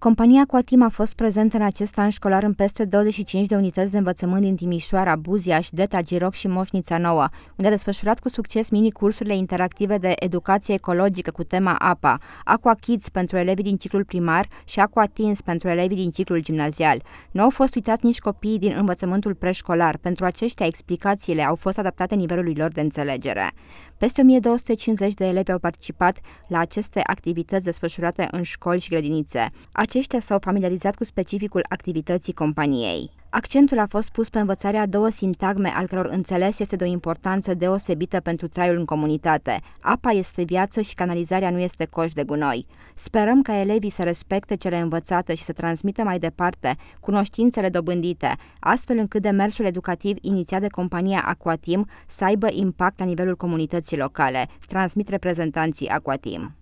Compania Coatim a fost prezentă în acest an școlar în peste 25 de unități de învățământ din Timișoara, Buzia, Deta, Giroc și Moșnița Nouă, unde a desfășurat cu succes mini-cursurile interactive de educație ecologică cu tema APA, Aqua Kids pentru elevii din ciclul primar și Aqua Teens pentru elevii din ciclul gimnazial. Nu au fost uitat nici copiii din învățământul preșcolar, pentru aceștia explicațiile au fost adaptate nivelului lor de înțelegere. Peste 1250 de elevi au participat la aceste activități desfășurate în școli și grădinițe. Aceștia s-au familiarizat cu specificul activității companiei. Accentul a fost pus pe învățarea două sintagme al căror înțeles este de o importanță deosebită pentru traiul în comunitate. Apa este viață și canalizarea nu este coș de gunoi. Sperăm ca elevii să respecte cele învățate și să transmită mai departe cunoștințele dobândite, astfel încât demersul educativ inițiat de compania Aquatim să aibă impact la nivelul comunității locale, transmit reprezentanții Aquatim.